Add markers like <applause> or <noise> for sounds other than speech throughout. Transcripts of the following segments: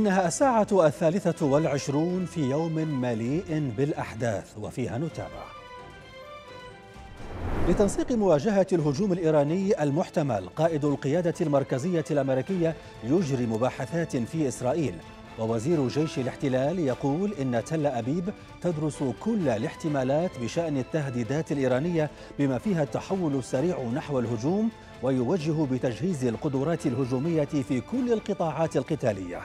إنها الساعة الثالثة والعشرون في يوم مليء بالأحداث وفيها نتابع لتنسيق مواجهة الهجوم الإيراني المحتمل قائد القيادة المركزية الأمريكية يجري مباحثات في إسرائيل ووزير جيش الاحتلال يقول إن تل أبيب تدرس كل الاحتمالات بشأن التهديدات الإيرانية بما فيها التحول السريع نحو الهجوم ويوجه بتجهيز القدرات الهجومية في كل القطاعات القتالية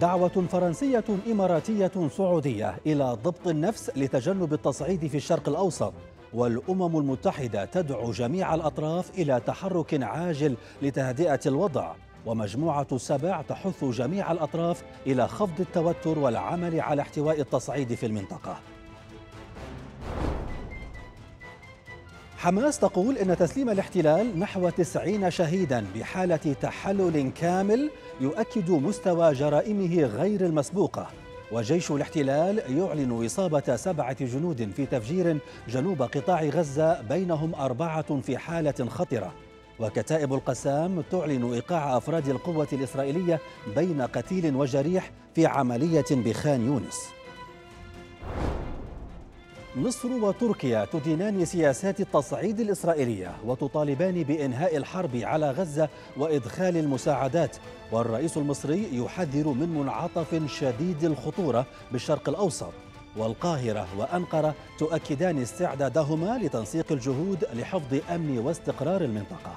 دعوة فرنسية إماراتية سعودية إلى ضبط النفس لتجنب التصعيد في الشرق الأوسط والأمم المتحدة تدعو جميع الأطراف إلى تحرك عاجل لتهدئة الوضع ومجموعة السبع تحث جميع الأطراف إلى خفض التوتر والعمل على احتواء التصعيد في المنطقة حماس تقول إن تسليم الاحتلال نحو تسعين شهيدا بحالة تحلل كامل يؤكد مستوى جرائمه غير المسبوقة وجيش الاحتلال يعلن إصابة سبعة جنود في تفجير جنوب قطاع غزة بينهم أربعة في حالة خطرة وكتائب القسام تعلن إيقاع أفراد القوة الإسرائيلية بين قتيل وجريح في عملية بخان يونس مصر وتركيا تدينان سياسات التصعيد الإسرائيلية وتطالبان بإنهاء الحرب على غزة وإدخال المساعدات والرئيس المصري يحذر من منعطف شديد الخطورة بالشرق الأوسط والقاهرة وأنقرة تؤكدان استعدادهما لتنسيق الجهود لحفظ أمن واستقرار المنطقة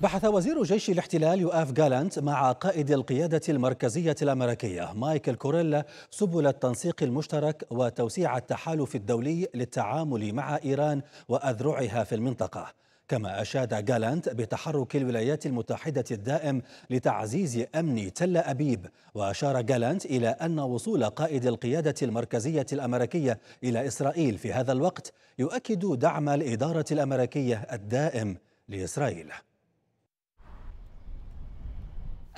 بحث وزير جيش الاحتلال يؤاف جالانت مع قائد القيادة المركزية الأمريكية مايكل كوريلا سبل التنسيق المشترك وتوسيع التحالف الدولي للتعامل مع إيران وأذرعها في المنطقة كما أشاد جالانت بتحرك الولايات المتحدة الدائم لتعزيز أمن تل أبيب وأشار جالانت إلى أن وصول قائد القيادة المركزية الأمريكية إلى إسرائيل في هذا الوقت يؤكد دعم الإدارة الأمريكية الدائم لإسرائيل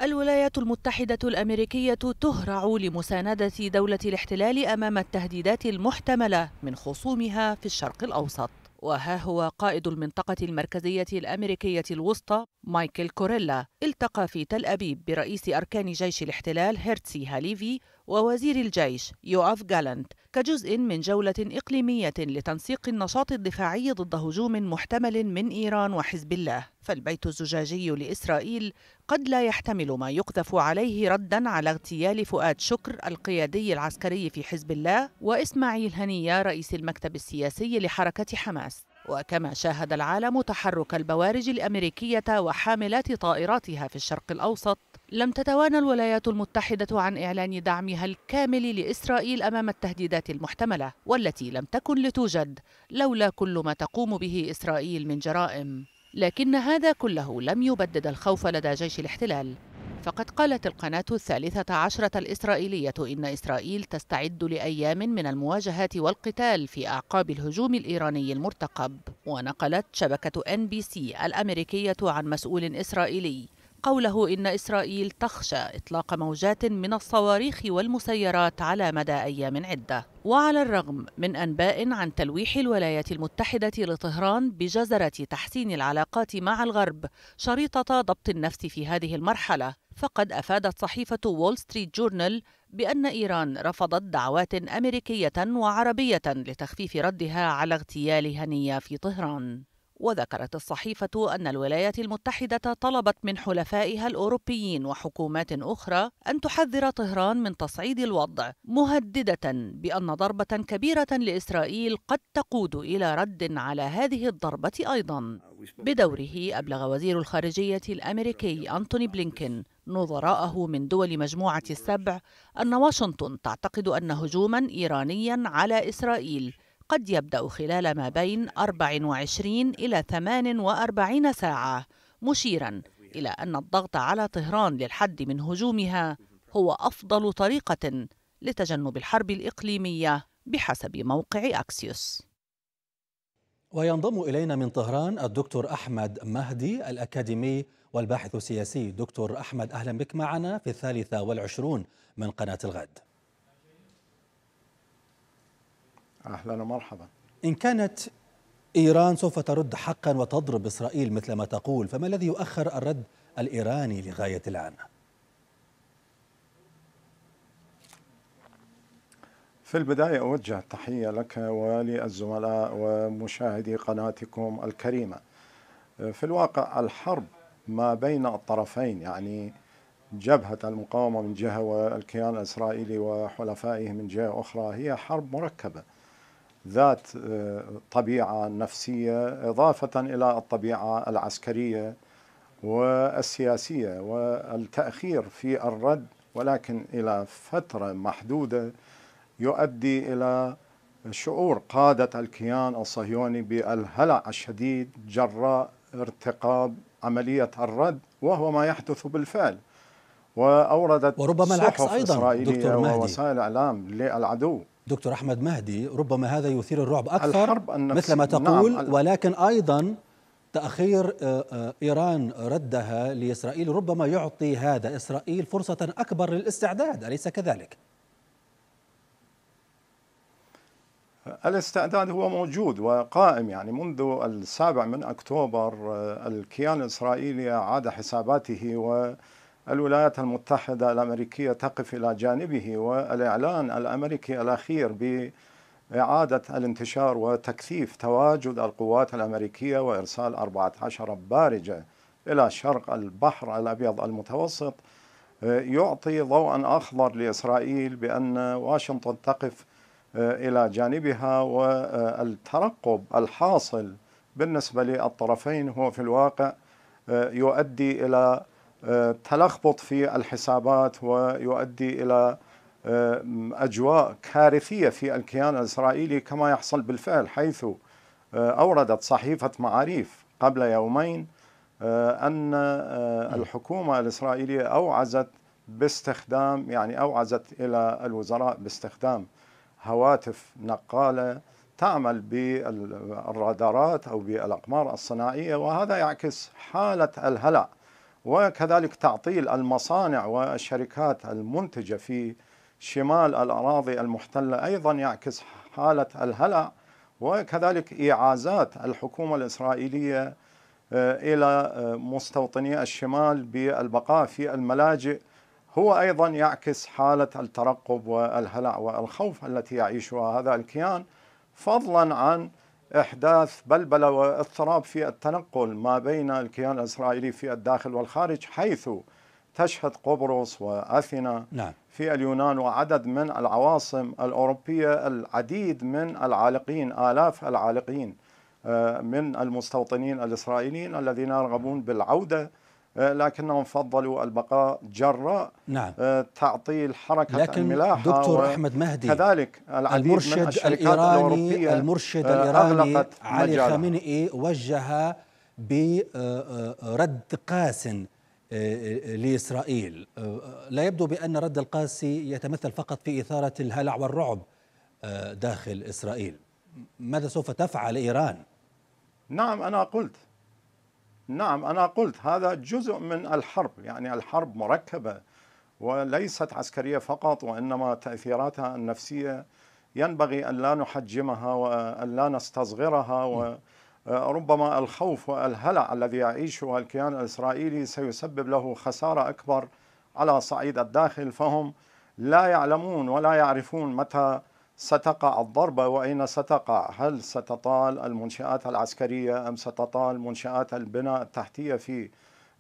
الولايات المتحدة الأمريكية تهرع لمساندة دولة الاحتلال أمام التهديدات المحتملة من خصومها في الشرق الأوسط وها هو قائد المنطقة المركزية الأمريكية الوسطى مايكل كوريلا التقى في تل أبيب برئيس أركان جيش الاحتلال هيرتسي هاليفي ووزير الجيش يوآف جالنت كجزء من جولة إقليمية لتنسيق النشاط الدفاعي ضد هجوم محتمل من إيران وحزب الله فالبيت الزجاجي لإسرائيل قد لا يحتمل ما يقذف عليه ردا على اغتيال فؤاد شكر القيادي العسكري في حزب الله وإسماعيل هنية رئيس المكتب السياسي لحركة حماس وكما شاهد العالم تحرك البوارج الأمريكية وحاملات طائراتها في الشرق الأوسط لم تتوانى الولايات المتحدة عن إعلان دعمها الكامل لإسرائيل أمام التهديدات المحتملة والتي لم تكن لتوجد لولا كل ما تقوم به إسرائيل من جرائم لكن هذا كله لم يبدد الخوف لدى جيش الاحتلال فقد قالت القناة الثالثة عشرة الإسرائيلية إن إسرائيل تستعد لأيام من المواجهات والقتال في أعقاب الهجوم الإيراني المرتقب ونقلت شبكة إن بي سي الأمريكية عن مسؤول إسرائيلي قوله إن إسرائيل تخشى إطلاق موجات من الصواريخ والمسيرات على مدى أيام عدة وعلى الرغم من أنباء عن تلويح الولايات المتحدة لطهران بجزرة تحسين العلاقات مع الغرب شريطة ضبط النفس في هذه المرحلة فقد أفادت صحيفة وول ستريت جورنال بأن إيران رفضت دعوات أمريكية وعربية لتخفيف ردها على اغتيال هنية في طهران وذكرت الصحيفة أن الولايات المتحدة طلبت من حلفائها الأوروبيين وحكومات أخرى أن تحذر طهران من تصعيد الوضع مهددة بأن ضربة كبيرة لإسرائيل قد تقود إلى رد على هذه الضربة أيضا بدوره أبلغ وزير الخارجية الأمريكي أنتوني بلينكين نظراءه من دول مجموعة السبع أن واشنطن تعتقد أن هجوما إيرانيا على إسرائيل قد يبدأ خلال ما بين 24 إلى 48 ساعة مشيراً إلى أن الضغط على طهران للحد من هجومها هو أفضل طريقة لتجنب الحرب الإقليمية بحسب موقع أكسيوس وينضم إلينا من طهران الدكتور أحمد مهدي الأكاديمي والباحث السياسي دكتور أحمد أهلا بك معنا في الثالثة والعشرون من قناة الغد أهلا ومرحبا إن كانت إيران سوف ترد حقا وتضرب إسرائيل مثل ما تقول فما الذي يؤخر الرد الإيراني لغاية الآن؟ في البداية أوجه التحية لك وللزملاء ومشاهدي قناتكم الكريمة في الواقع الحرب ما بين الطرفين يعني جبهة المقاومة من جهة والكيان الإسرائيلي وحلفائه من جهة أخرى هي حرب مركبة ذات آه، طبيعة نفسية إضافة إلى الطبيعة العسكرية والسياسية والتأخير في الرد ولكن إلى فترة محدودة يؤدي إلى شعور قادة الكيان الصهيوني بالهلع الشديد جراء ارتقاب عملية الرد وهو ما يحدث بالفعل وأوردت وربما العكس أيضا دكتور مهدي ووسائل الإعلام للعدو دكتور أحمد مهدي ربما هذا يثير الرعب أكثر الحرب النفسية مثل ما نعم، تقول نعم ولكن أيضا تأخير آه، آه، إيران ردها لإسرائيل ربما يعطي هذا إسرائيل فرصة أكبر للاستعداد أليس كذلك؟ الاستعداد هو موجود وقائم يعني منذ السابع من أكتوبر آه، الكيان الإسرائيلي عاد حساباته و الولايات المتحدة الأمريكية تقف إلى جانبه والإعلان الأمريكي الأخير بإعادة الانتشار وتكثيف تواجد القوات الأمريكية وإرسال 14 بارجة إلى شرق البحر الأبيض المتوسط يعطي ضوءا أخضر لإسرائيل بأن واشنطن تقف آه، إلى جانبها والترقب الحاصل بالنسبة للطرفين هو في الواقع آه، يؤدي إلى آه، تلخبط في الحسابات ويؤدي الى آه، اجواء كارثيه في الكيان الاسرائيلي كما يحصل بالفعل حيث آه، اوردت صحيفه معاريف قبل يومين ان الحكومه الاسرائيليه اوعزت باستخدام يعني اوعزت الى الوزراء باستخدام هواتف نقاله تعمل بالرادارات او بالاقمار الصناعيه وهذا يعكس حاله الهلع وكذلك تعطيل المصانع والشركات المنتجة في شمال الأراضي المحتلة أيضا يعكس حالة الهلع وكذلك إعازات الحكومة الإسرائيلية آه، إلى آه، مستوطني الشمال بالبقاء في الملاجئ هو أيضا يعكس حالة الترقب والهلع والخوف التي يعيشها هذا الكيان فضلا عن إحداث بلبلة واضطراب في التنقل ما بين الكيان الإسرائيلي في الداخل والخارج حيث تشهد قبرص وأثينا نعم. في اليونان وعدد من العواصم الأوروبية العديد من العالقين آلاف العالقين آه، من المستوطنين الإسرائيليين الذين يرغبون بالعودة آه، لكنهم فضلوا البقاء جراء نعم. آه، تعطيل حركة لكن الملاحة دكتور و... أحمد مهدي كذلك المرشد من الإيراني المرشد آه، الإيراني علي خامنئي وجه برد قاس لإسرائيل لا يبدو بأن رد القاسي يتمثل فقط في إثارة الهلع والرعب داخل إسرائيل ماذا سوف تفعل إيران؟ نعم أنا قلت نعم أنا قلت هذا جزء من الحرب يعني الحرب مركبة وليست عسكرية فقط وإنما تأثيراتها النفسية ينبغي أن لا نحجمها وأن لا نستصغرها وربما الخوف والهلع الذي يعيشه الكيان الإسرائيلي سيسبب له خسارة أكبر على صعيد الداخل فهم لا يعلمون ولا يعرفون متى ستقع الضربة وأين ستقع هل ستطال المنشآت العسكرية أم ستطال منشآت البناء التحتية في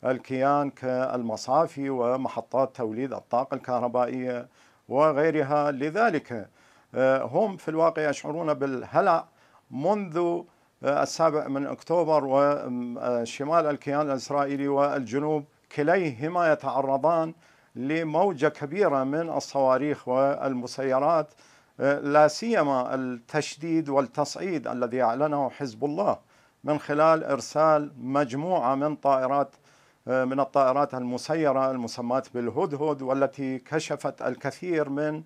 الكيان كالمصافي ومحطات توليد الطاقة الكهربائية وغيرها لذلك آه، هم في الواقع يشعرون بالهلع منذ آه، السابع من أكتوبر وشمال آه، الكيان الإسرائيلي والجنوب كليهما يتعرضان لموجة كبيرة من الصواريخ والمسيرات لا سيما التشديد والتصعيد الذي اعلنه حزب الله من خلال ارسال مجموعه من طائرات من الطائرات المسيره المسماه بالهدهد والتي كشفت الكثير من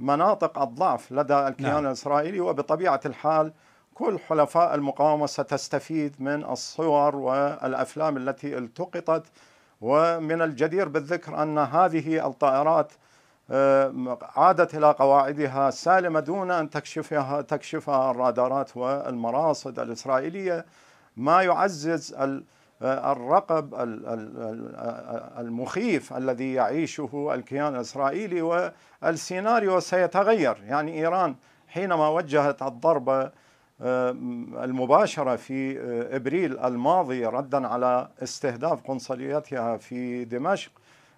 مناطق الضعف لدى نعم. الكيان نعم. الاسرائيلي وبطبيعه الحال كل حلفاء المقاومه ستستفيد من الصور والافلام التي التقطت ومن الجدير بالذكر ان هذه الطائرات عادت إلى قواعدها السالمة دون أن تكشفها, تكشفها الرادارات والمراصد الإسرائيلية ما يعزز الرقب المخيف الذي يعيشه الكيان الإسرائيلي والسيناريو سيتغير يعني إيران حينما وجهت الضربة آه، المباشرة في آه، إبريل الماضي ردا على استهداف قنصليتها في دمشق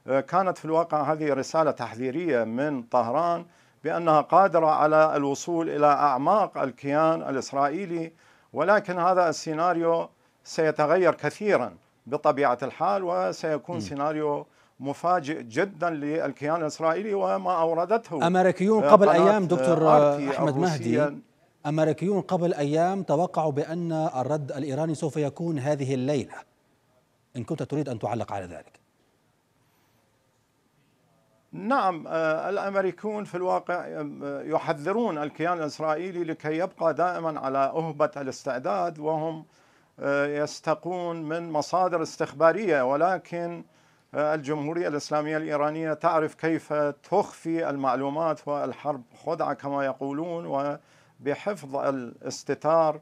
كانت في الواقع هذه رسالة تحذيرية من طهران بأنها قادرة على الوصول إلى أعماق الكيان الإسرائيلي ولكن هذا السيناريو سيتغير كثيرا بطبيعة الحال وسيكون م. سيناريو مفاجئ جدا للكيان الإسرائيلي وما أوردته أمريكيون آه، قبل أيام دكتور آه، أحمد مهدي أمريكيون قبل أيام توقعوا بأن الرد الإيراني سوف يكون هذه الليلة إن كنت تريد أن تعلق على ذلك نعم آه، الامريكيون في الواقع آه، يحذرون الكيان الاسرائيلي لكي يبقى دائما على اهبه الاستعداد وهم آه، يستقون من مصادر استخباريه ولكن الجمهوريه الاسلاميه الايرانيه تعرف كيف تخفي المعلومات والحرب خدعه كما يقولون وبحفظ الاستتار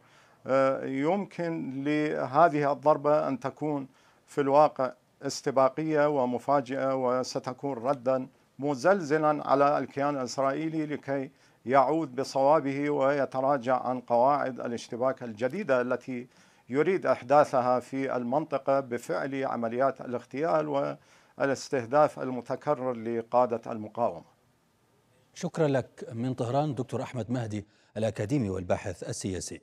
يمكن لهذه الضربه ان تكون في الواقع استباقيه ومفاجئه وستكون ردا مزلزلا على الكيان الإسرائيلي لكي يعود بصوابه ويتراجع عن قواعد الاشتباك الجديدة التي يريد إحداثها في المنطقة بفعل عمليات الاغتيال والاستهداف المتكرر لقادة المقاومة شكرا لك من طهران دكتور أحمد مهدي الأكاديمي والباحث السياسي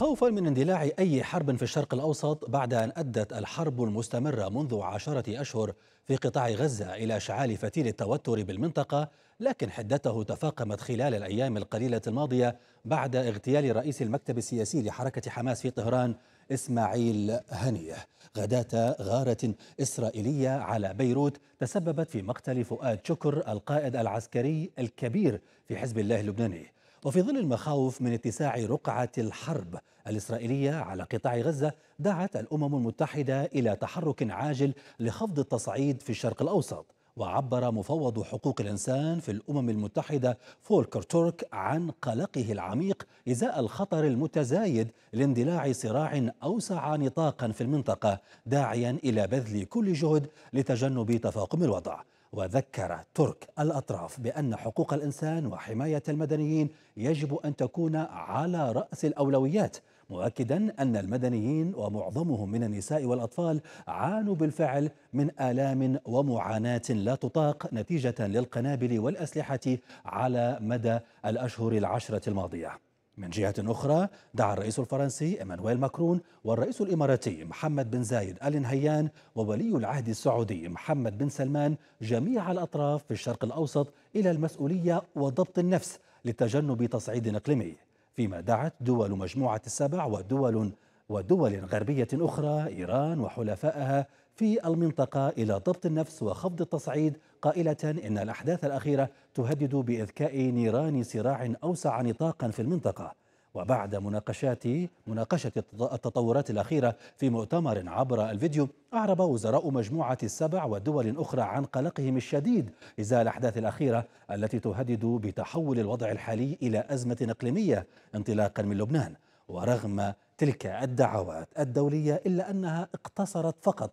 خوفا من اندلاع أي حرب في الشرق الأوسط بعد أن أدت الحرب المستمرة منذ عشرة أشهر في قطاع غزة إلى اشعال فتيل التوتر بالمنطقة لكن حدته تفاقمت خلال الأيام القليلة الماضية بعد اغتيال رئيس المكتب السياسي لحركة حماس في طهران إسماعيل هنيه غداة غارة إسرائيلية على بيروت تسببت في مقتل فؤاد شكر القائد العسكري الكبير في حزب الله اللبناني وفي ظل المخاوف من اتساع رقعة الحرب الإسرائيلية على قطاع غزة دعت الأمم المتحدة إلى تحرك عاجل لخفض التصعيد في الشرق الأوسط وعبر مفوض حقوق الإنسان في الأمم المتحدة فولكر تورك عن قلقه العميق إزاء الخطر المتزايد لاندلاع صراع أوسع نطاقا في المنطقة داعيا إلى بذل كل جهد لتجنب تفاقم الوضع وذكر ترك الأطراف بأن حقوق الإنسان وحماية المدنيين يجب أن تكون على رأس الأولويات مؤكدا أن المدنيين ومعظمهم من النساء والأطفال عانوا بالفعل من آلام ومعاناة لا تطاق نتيجة للقنابل والأسلحة على مدى الأشهر العشرة الماضية من جهة أخرى دعا الرئيس الفرنسي إيمانويل ماكرون والرئيس الإماراتي محمد بن زايد آل نهيان وولي العهد السعودي محمد بن سلمان جميع الأطراف في الشرق الأوسط إلى المسؤولية وضبط النفس لتجنب تصعيد إقليمي فيما دعت دول مجموعة السبع ودول ودول غربية أخرى إيران وحلفائها في المنطقة إلى ضبط النفس وخفض التصعيد قائلة إن الأحداث الأخيرة تهدد بإذكاء نيران صراع أوسع نطاقا في المنطقة وبعد مناقشات مناقشة التطورات الأخيرة في مؤتمر عبر الفيديو أعرب وزراء مجموعة السبع ودول أخرى عن قلقهم الشديد إزاء الأحداث الأخيرة التي تهدد بتحول الوضع الحالي إلى أزمة إقليمية انطلاقا من لبنان ورغم تلك الدعوات الدولية إلا أنها اقتصرت فقط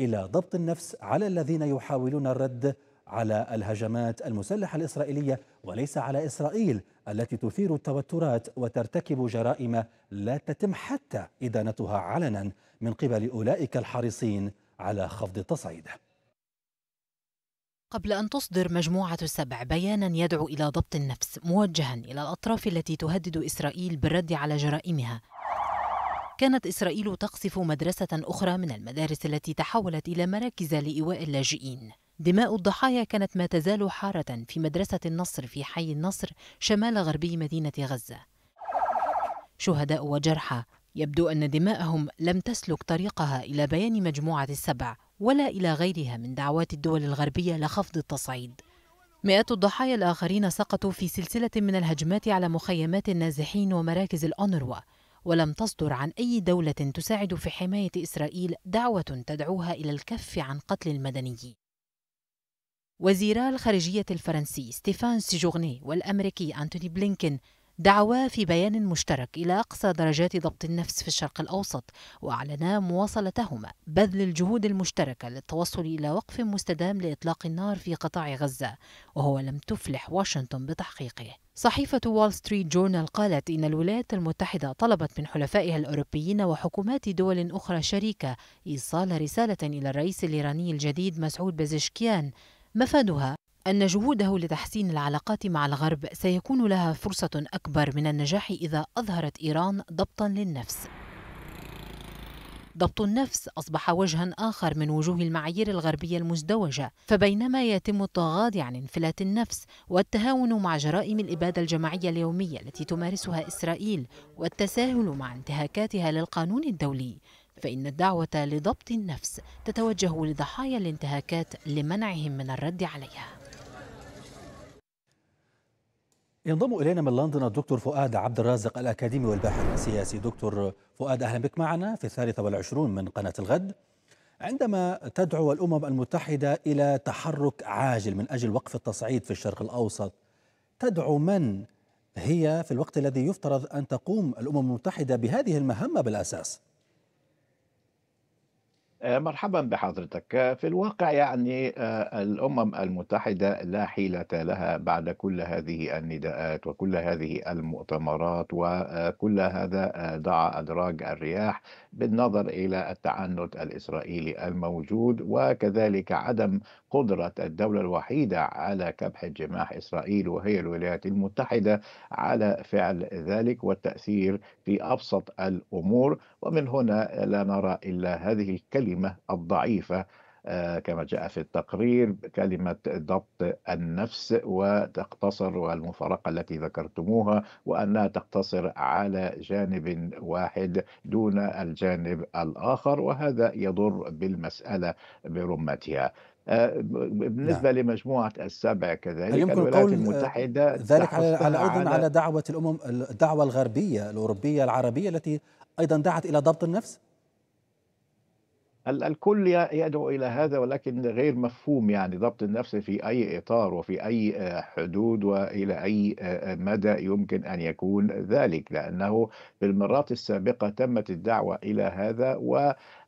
إلى ضبط النفس على الذين يحاولون الرد على الهجمات المسلحة الإسرائيلية وليس على إسرائيل التي تثير التوترات وترتكب جرائم لا تتم حتى إدانتها علنا من قبل أولئك الحريصين على خفض التصعيد قبل أن تصدر مجموعة السبع بيانا يدعو إلى ضبط النفس موجها إلى الأطراف التي تهدد إسرائيل بالرد على جرائمها كانت إسرائيل تقصف مدرسة أخرى من المدارس التي تحولت إلى مراكز لإيواء اللاجئين دماء الضحايا كانت ما تزال حارة في مدرسة النصر في حي النصر شمال غربي مدينة غزة. شهداء وجرحى يبدو أن دماءهم لم تسلك طريقها إلى بيان مجموعة السبع ولا إلى غيرها من دعوات الدول الغربية لخفض التصعيد. مئات الضحايا الآخرين سقطوا في سلسلة من الهجمات على مخيمات النازحين ومراكز الأونروا ولم تصدر عن أي دولة تساعد في حماية إسرائيل دعوة تدعوها إلى الكف عن قتل المدنيين وزيرا الخارجية الفرنسي ستيفان سيجورني والأمريكي أنتوني بلينكين دعوا في بيان مشترك إلى أقصى درجات ضبط النفس في الشرق الأوسط وأعلنا مواصلتهما بذل الجهود المشتركة للتوصل إلى وقف مستدام لإطلاق النار في قطاع غزة وهو لم تفلح واشنطن بتحقيقه صحيفة وول ستريت جورنال قالت إن الولايات المتحدة طلبت من حلفائها الأوروبيين وحكومات دول أخرى شريكة إيصال رسالة إلى الرئيس الإيراني الجديد مسعود بازشكيان مفادها أن جهوده لتحسين العلاقات مع الغرب سيكون لها فرصة أكبر من النجاح إذا أظهرت إيران ضبطا للنفس ضبط النفس أصبح وجها آخر من وجوه المعايير الغربية المزدوجة فبينما يتم التغاضي عن انفلات النفس والتهاون مع جرائم الإبادة الجماعية اليومية التي تمارسها إسرائيل والتساهل مع انتهاكاتها للقانون الدولي فإن الدعوة لضبط النفس تتوجه لضحايا الانتهاكات لمنعهم من الرد عليها ينضم إلينا من لندن الدكتور فؤاد عبد الرازق الأكاديمي والباحث السياسي دكتور فؤاد أهلا بك معنا في الثالثة والعشرون من قناة الغد عندما تدعو الأمم المتحدة إلى تحرك عاجل من أجل وقف التصعيد في الشرق الأوسط تدعو من هي في الوقت الذي يفترض أن تقوم الأمم المتحدة بهذه المهمة بالأساس؟ آه، مرحبا بحضرتك آه، في الواقع يعني آه، الأمم المتحدة لا حيلة لها بعد كل هذه النداءات وكل هذه المؤتمرات وكل هذا دعا أدراج الرياح بالنظر إلى التعنت الإسرائيلي الموجود وكذلك عدم قدرة الدولة الوحيدة على كبح جماح إسرائيل وهي الولايات المتحدة على فعل ذلك والتأثير في أبسط الأمور ومن هنا لا نرى إلا هذه الكلمة الكلمة الضعيفة آه، كما جاء في التقرير كلمة ضبط النفس وتقتصر والمفارقة التي ذكرتموها وأنها تقتصر على جانب واحد دون الجانب الآخر وهذا يضر بالمسألة برمتها آه، بالنسبه نعم. لمجموعه السبع كذلك يمكن الولايات آه، المتحده ذلك على على ايضا على دعوه الامم الدعوه الغربيه الاوروبيه العربيه التي ايضا دعت الى ضبط النفس الكل يدعو إلى هذا ولكن غير مفهوم يعني ضبط النفس في أي إطار وفي أي آه، حدود وإلى أي آه، آه، مدى يمكن أن يكون ذلك لأنه بالمرات السابقة تمت الدعوة إلى هذا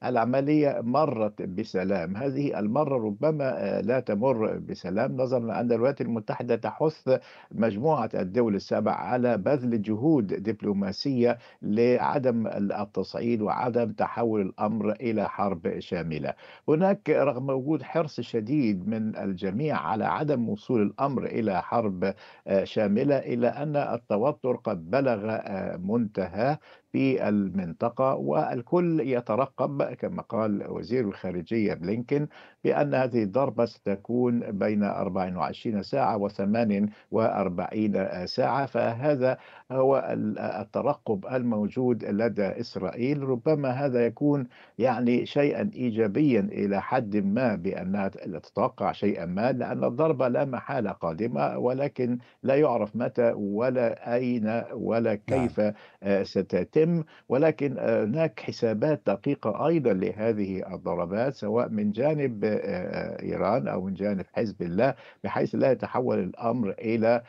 والعملية مرت بسلام هذه المرة ربما لا تمر بسلام نظرا لأن الولايات المتحدة تحث مجموعة الدول السبع على بذل جهود دبلوماسية لعدم التصعيد وعدم تحول الأمر إلى حرب شاملة هناك رغم وجود حرص شديد من الجميع على عدم وصول الأمر إلى حرب آه، شاملة إلا أن التوتر قد بلغ آه، منتهى في المنطقة والكل يترقب كما قال وزير الخارجية بلينكن بأن هذه الضربة ستكون بين 24 ساعة و 48 ساعة فهذا هو الترقب الموجود لدى إسرائيل ربما هذا يكون يعني شيئا إيجابيا إلى حد ما بأنها تتوقع شيئا ما لأن الضربة لا محالة قادمة ولكن لا يعرف متى ولا أين ولا نعم. كيف آه، ستتم يتم ولكن هناك حسابات دقيقة أيضا لهذه الضربات سواء من جانب آه، آه، إيران أو من جانب حزب الله بحيث لا يتحول الأمر إلى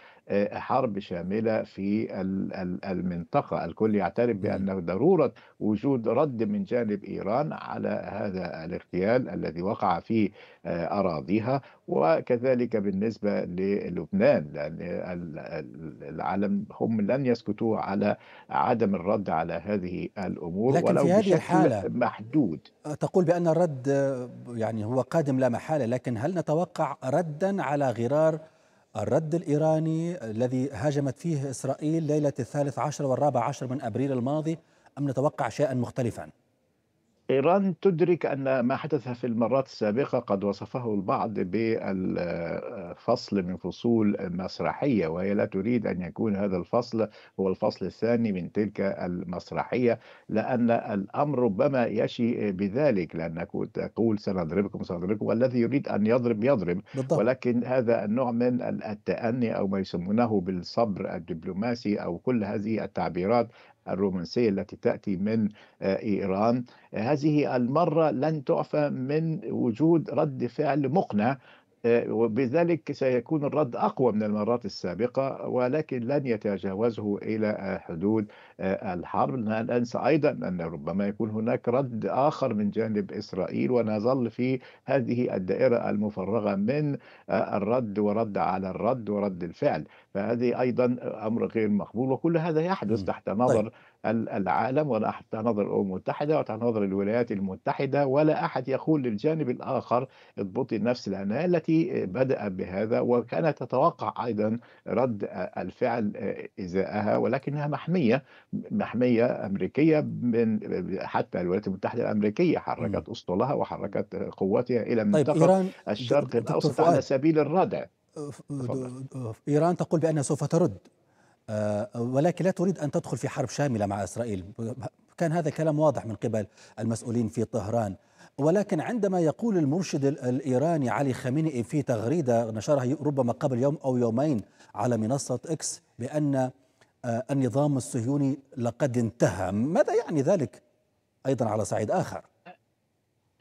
حرب شاملة في المنطقة الكل يعترف بأن ضرورة وجود رد من جانب إيران على هذا الاغتيال الذي وقع في آه، أراضيها وكذلك بالنسبة للبنان لأن العالم هم لن يسكتوا على عدم الرد على هذه الأمور لكن ولو في هذه الحالة محدود تقول بأن الرد يعني هو قادم لا محالة لكن هل نتوقع ردا على غرار الرد الإيراني الذي هاجمت فيه إسرائيل ليلة الثالث عشر والرابع عشر من أبريل الماضي أم نتوقع شيئا مختلفا؟ إيران تدرك أن ما حدث في المرات السابقة قد وصفه البعض بالفصل من فصول مسرحية وهي لا تريد أن يكون هذا الفصل هو الفصل الثاني من تلك المسرحية لأن الأمر ربما يشي بذلك لأن تقول سنضربكم سنضربكم والذي يريد أن يضرب يضرب بالضبط. ولكن هذا النوع من التأني أو ما يسمونه بالصبر الدبلوماسي أو كل هذه التعبيرات الرومانسية التي تأتي من آه، إيران آه، هذه المرة لن تعفى من وجود رد فعل مقنع وبذلك سيكون الرد أقوى من المرات السابقة ولكن لن يتجاوزه إلى حدود آه، الحرب لا ننسى أيضا أن ربما يكون هناك رد آخر من جانب إسرائيل ونظل في هذه الدائرة المفرغة من آه، الرد ورد على الرد ورد الفعل فهذه أيضا أمر غير مقبول وكل هذا يحدث تحت طيب. نظر طيب. العالم ولا تناظر الأمم المتحدة وتناظر الولايات المتحدة ولا أحد يقول للجانب الآخر اضبطي النفس لأنها التي بدأ بهذا وكانت تتوقع أيضا رد الفعل إزاءها ولكنها محمية محمية أمريكية من حتى الولايات المتحدة الأمريكية حركت أسطولها وحركت قواتها إلى طيب، منطقة طيب الشرق الأوسط على سبيل الردع إيران تقول بأنها سوف ترد آه، ولكن لا تريد أن تدخل في حرب شاملة مع إسرائيل كان هذا كلام واضح من قبل المسؤولين في طهران ولكن عندما يقول المرشد الإيراني علي خامنئي في تغريدة نشرها ربما قبل يوم أو يومين على منصة إكس بأن آه، النظام الصهيوني لقد انتهى ماذا يعني ذلك أيضا على صعيد آخر؟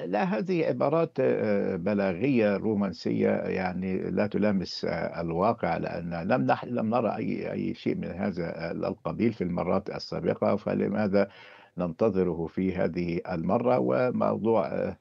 لا هذه عبارات آه، بلاغيه رومانسيه يعني لا تلامس آه، الواقع لان لم نح لم نرى اي اي شيء من هذا آه، القبيل في المرات السابقه فلماذا ننتظره في هذه المره وموضوع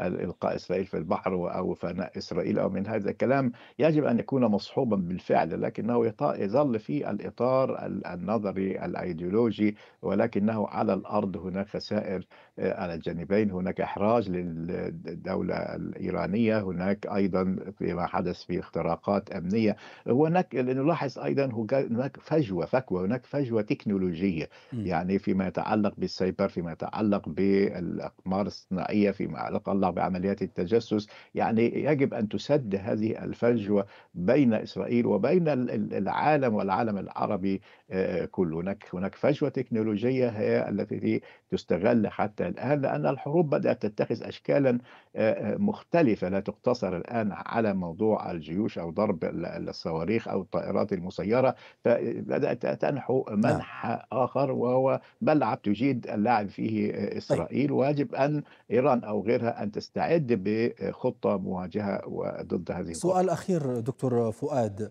القاء اسرائيل في البحر او فناء اسرائيل او من هذا الكلام يجب ان يكون مصحوبا بالفعل لكنه يظل في الاطار النظري الايديولوجي ولكنه على الارض هناك خسائر آه، على الجانبين هناك احراج للدوله الايرانيه هناك ايضا فيما حدث في اختراقات امنيه هناك نلاحظ ايضا هناك فجوه فكوه هناك فجوه تكنولوجيه يعني فيما يتعلق بالسايبر فيما يتعلق بالاقمار الصناعيه فيما يتعلق تتطلع بعمليات التجسس يعني يجب أن تسد هذه الفجوة بين إسرائيل وبين العالم والعالم العربي آه، كله هناك هناك فجوة تكنولوجية هي التي تستغل حتى الآن لأن الحروب بدأت تتخذ أشكالا آه، آه، مختلفة لا تقتصر الآن على موضوع الجيوش أو ضرب الصواريخ أو الطائرات المسيرة فبدأت تنحو نعم. منح آخر وهو ملعب تجيد اللعب فيه طيب. إسرائيل واجب أن إيران أو غيرها أن تستعد بخطة مواجهة ضد هذه سؤال أخير دكتور فؤاد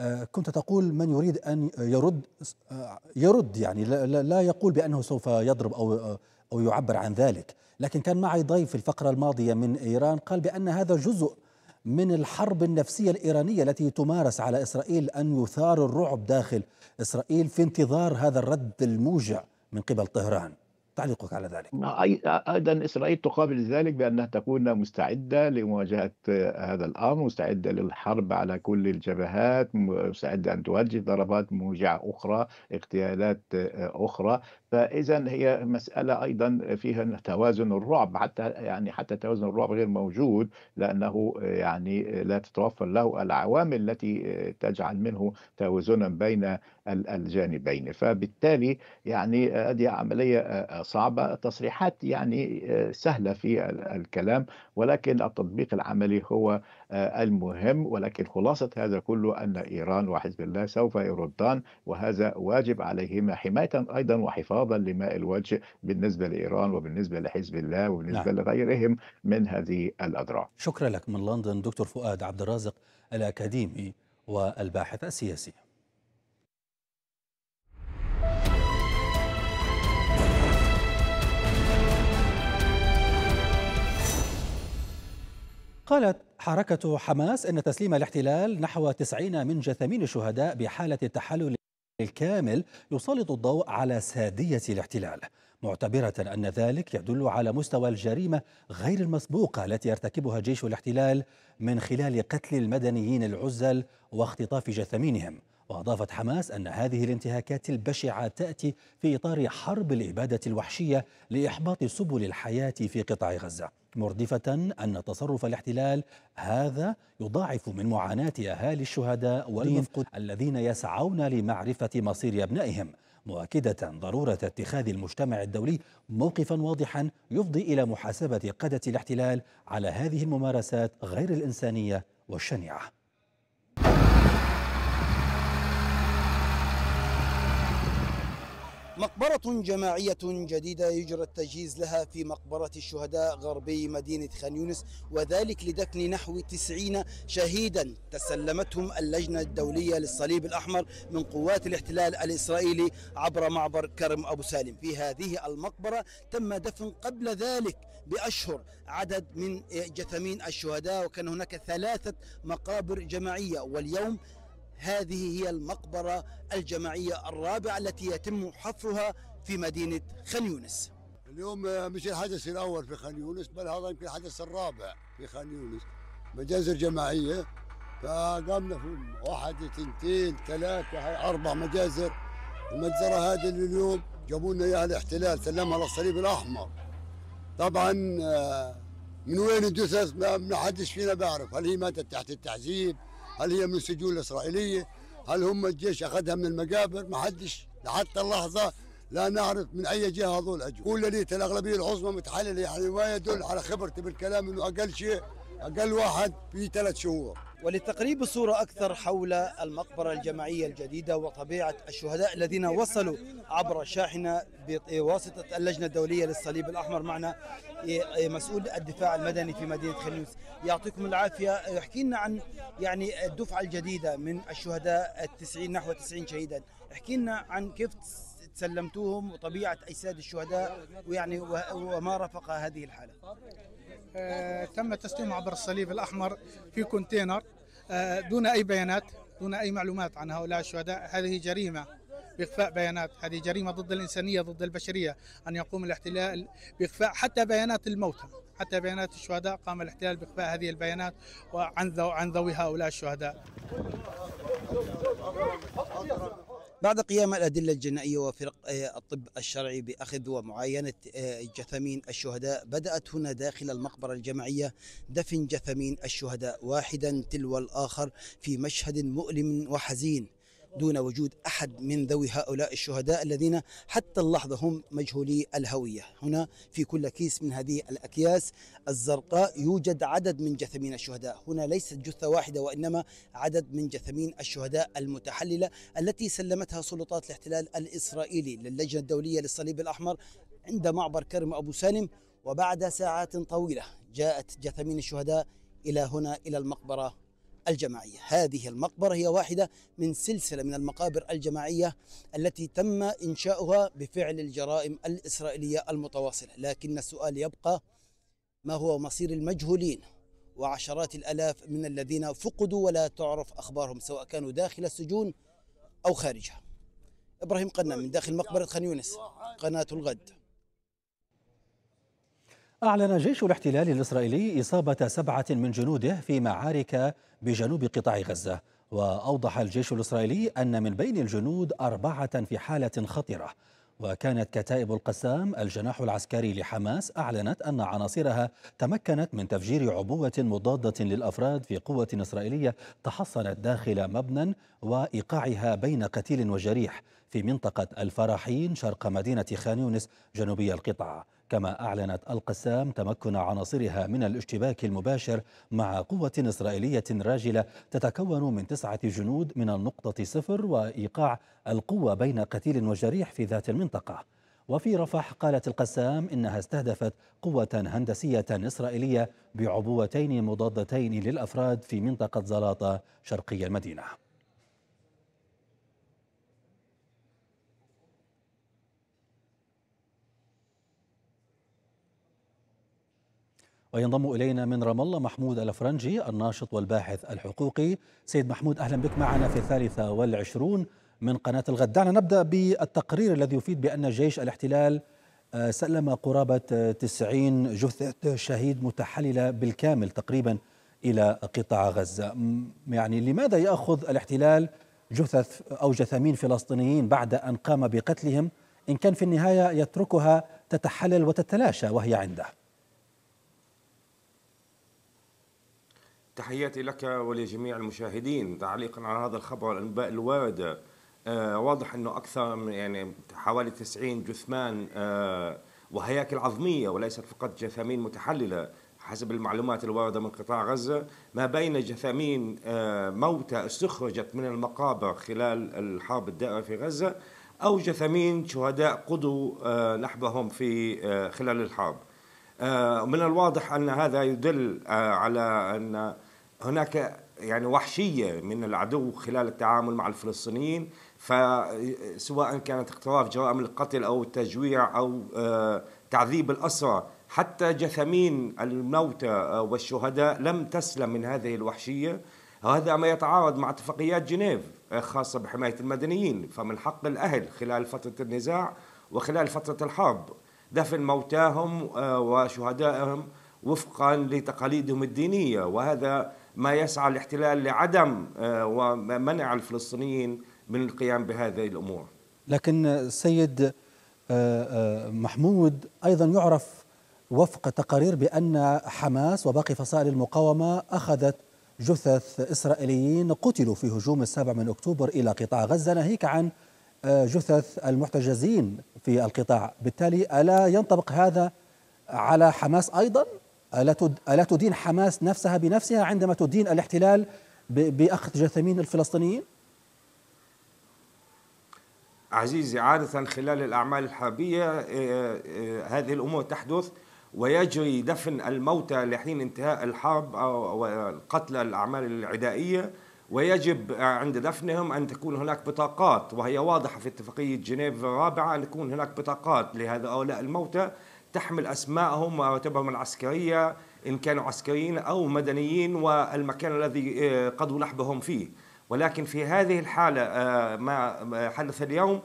آه، كنت تقول من يريد أن يرد آه، يرد يعني لا, يقول بأنه سوف يضرب أو آه، أو يعبر عن ذلك لكن كان معي ضيف في الفقرة الماضية من إيران قال بأن هذا جزء من الحرب النفسية الإيرانية التي تمارس على إسرائيل أن يثار الرعب داخل إسرائيل في انتظار هذا الرد الموجع من قبل طهران تعليقك على ذلك نعم، أيضا إسرائيل تقابل ذلك بأنها تكون مستعدة لمواجهة هذا الأمر مستعدة للحرب على كل الجبهات مستعدة أن توجه ضربات موجعة أخرى اغتيالات آه، أخرى فاذا هي مساله ايضا فيها توازن الرعب حتى يعني حتى توازن الرعب غير موجود لانه يعني لا تتوفر له العوامل التي تجعل منه توازنا بين الجانبين فبالتالي يعني هذه عمليه صعبه تصريحات يعني سهله في الكلام ولكن التطبيق العملي هو آه، المهم ولكن خلاصة هذا كله أن إيران وحزب الله سوف يردان وهذا واجب عليهما حماية أيضا وحفاظا لماء الوجه بالنسبة لإيران وبالنسبة لحزب الله وبالنسبة نعم. لغيرهم من هذه الأذرع شكرا لك من لندن دكتور فؤاد عبد الرازق الأكاديمي والباحث السياسي قالت حركة حماس أن تسليم الاحتلال نحو 90 من جثامين الشهداء بحالة التحلل الكامل يسلط الضوء على سادية الاحتلال معتبرة أن ذلك يدل على مستوى الجريمة غير المسبوقة التي يرتكبها جيش الاحتلال من خلال قتل المدنيين العزل واختطاف جثمينهم وأضافت حماس أن هذه الانتهاكات البشعة تأتي في إطار حرب الإبادة الوحشية لإحباط سبل الحياة في قطاع غزة مردفة أن تصرف الاحتلال هذا يضاعف من معاناة أهالي الشهداء والمفقود الذين يسعون لمعرفة مصير أبنائهم مؤكدة ضرورة اتخاذ المجتمع الدولي موقفا واضحا يفضي إلى محاسبة قادة الاحتلال على هذه الممارسات غير الإنسانية والشنيعة مقبرة جماعية جديدة يجرى التجهيز لها في مقبرة الشهداء غربي مدينة خان يونس وذلك لدفن نحو 90 شهيدا تسلمتهم اللجنة الدولية للصليب الأحمر من قوات الاحتلال الإسرائيلي عبر معبر كرم أبو سالم في هذه المقبرة تم دفن قبل ذلك بأشهر عدد من جثمين الشهداء وكان هناك ثلاثة مقابر جماعية واليوم هذه هي المقبرة الجماعية الرابعة التي يتم حفرها في مدينة خان يونس اليوم مش الحدث الأول في خان يونس بل هذا يمكن الحدث الرابع في خان يونس مجازر جماعية فقامنا في واحد اثنتين ثلاثة أربع مجازر المجزرة هذه اللي اليوم جابوا لنا اياها الاحتلال سلمها للصليب الأحمر طبعا آه، من وين الجثث ما حدش فينا بيعرف هل هي ماتت تحت التعذيب هل هي من سجون إسرائيلية هل هم الجيش أخذها من المقابر ما حدش لحتى اللحظة لا نعرف من أي جهة هذول أجوا كل ليلة الأغلبية العظمى متحللة يعني ما يدل على خبرتي بالكلام أنه أقل شيء أقل واحد في ثلاث شهور ولتقريب صورة أكثر حول المقبرة الجماعية الجديدة وطبيعة الشهداء الذين وصلوا عبر شاحنة بواسطة اللجنة الدولية للصليب الأحمر معنا مسؤول الدفاع المدني في مدينة خنيوس يعطيكم العافية يحكي لنا عن يعني الدفعة الجديدة من الشهداء التسعين نحو 90 شهيدا احكي لنا عن كيف تسلمتوهم وطبيعة أجساد الشهداء ويعني وما رافق هذه الحالة آه، تم تسليمه عبر الصليب الأحمر في كونتينر آه، دون أي بيانات دون أي معلومات عن هؤلاء الشهداء هذه جريمة بإخفاء بيانات هذه جريمة ضد الإنسانية ضد البشرية أن يقوم الاحتلال بإخفاء حتى بيانات الموتى حتى بيانات الشهداء قام الاحتلال بإخفاء هذه البيانات وعن ذوي هؤلاء الشهداء بعد قيام الأدلة الجنائية وفرق آه، الطب الشرعي بأخذ ومعاينة آه، جثمين الشهداء بدأت هنا داخل المقبرة الجماعية دفن جثمين الشهداء واحدا تلو الآخر في مشهد مؤلم وحزين دون وجود أحد من ذوي هؤلاء الشهداء الذين حتى اللحظة هم مجهولي الهوية هنا في كل كيس من هذه الأكياس الزرقاء يوجد عدد من جثمين الشهداء هنا ليست جثة واحدة وإنما عدد من جثمين الشهداء المتحللة التي سلمتها سلطات الاحتلال الإسرائيلي للجنة الدولية للصليب الأحمر عند معبر كرم أبو سالم وبعد ساعات طويلة جاءت جثمين الشهداء إلى هنا إلى المقبرة الجماعية هذه المقبرة هي واحدة من سلسلة من المقابر الجماعية التي تم إنشاؤها بفعل الجرائم الإسرائيلية المتواصلة لكن السؤال يبقى ما هو مصير المجهولين وعشرات الألاف من الذين فقدوا ولا تعرف أخبارهم سواء كانوا داخل السجون أو خارجها إبراهيم قنا من داخل مقبرة خان يونس قناة الغد أعلن جيش الاحتلال الإسرائيلي إصابة سبعة من جنوده في معارك بجنوب قطاع غزة وأوضح الجيش الإسرائيلي أن من بين الجنود أربعة في حالة خطرة وكانت كتائب القسام الجناح العسكري لحماس أعلنت أن عناصرها تمكنت من تفجير عبوة مضادة للأفراد في قوة إسرائيلية تحصنت داخل مبنى وإيقاعها بين قتيل وجريح في منطقة الفراحين شرق مدينة خانيونس جنوبي القطاع كما أعلنت القسام تمكن عناصرها من الاشتباك المباشر مع قوة إسرائيلية راجلة تتكون من تسعة جنود من النقطة صفر وإيقاع القوة بين قتيل وجريح في ذات المنطقة وفي رفح قالت القسام إنها استهدفت قوة هندسية إسرائيلية بعبوتين مضادتين للأفراد في منطقة زلاطة شرقي المدينة وينضم إلينا من رام الله محمود الأفرنجي الناشط والباحث الحقوقي سيد محمود أهلا بك معنا في الثالثة والعشرون من قناة الغد دعنا نبدأ بالتقرير الذي يفيد بأن جيش الاحتلال آه، سلم قرابة 90 آه، جثة شهيد متحللة بالكامل تقريبا إلى قطاع غزة يعني لماذا يأخذ الاحتلال جثث أو جثامين فلسطينيين بعد أن قام بقتلهم إن كان في النهاية يتركها تتحلل وتتلاشى وهي عنده تحياتي لك ولجميع المشاهدين تعليقا على هذا الخبر الانباء الوارده آه واضح انه اكثر من يعني حوالي 90 جثمان آه وهياكل عظميه وليست فقط جثامين متحلله حسب المعلومات الوارده من قطاع غزه ما بين جثامين آه موتى استخرجت من المقابر خلال الحرب الدائره في غزه او جثامين شهداء قضوا آه، نحبهم في آه، خلال الحرب آه، من الواضح ان هذا يدل على ان هناك يعني وحشية من العدو خلال التعامل مع الفلسطينيين فسواء كانت اقتراف جرائم القتل أو التجويع أو آه، تعذيب الأسرى حتى جثمين الموتى آه، والشهداء لم تسلم من هذه الوحشية وهذا ما يتعارض مع اتفاقيات جنيف آه، خاصة بحماية المدنيين فمن حق الأهل خلال فترة النزاع وخلال فترة الحرب دفن موتاهم وشهدائهم وفقا لتقاليدهم الدينية وهذا ما يسعى الاحتلال لعدم آه، ومنع الفلسطينيين من القيام بهذه الامور. لكن السيد آه، آه، محمود ايضا يعرف وفق تقارير بان حماس وباقي فصائل المقاومه اخذت جثث اسرائيليين قتلوا في هجوم السابع من اكتوبر الى قطاع غزه ناهيك عن جثث المحتجزين في القطاع، بالتالي الا ينطبق هذا على حماس ايضا؟ ألا تدين حماس نفسها بنفسها عندما تدين الاحتلال بأخذ جثمين الفلسطينيين؟ عزيزي عادة خلال الأعمال الحربية آه، آه، هذه الأمور تحدث ويجري دفن الموتى لحين انتهاء الحرب أو القتلى الأعمال العدائية ويجب عند دفنهم أن تكون هناك بطاقات وهي واضحة في اتفاقية جنيف الرابعة أن يكون هناك بطاقات لهذا الموتى تحمل أسماءهم ومراتبهم العسكرية إن كانوا عسكريين أو مدنيين والمكان الذي آه، قضوا نحبهم فيه ولكن في هذه الحالة آه، ما حدث اليوم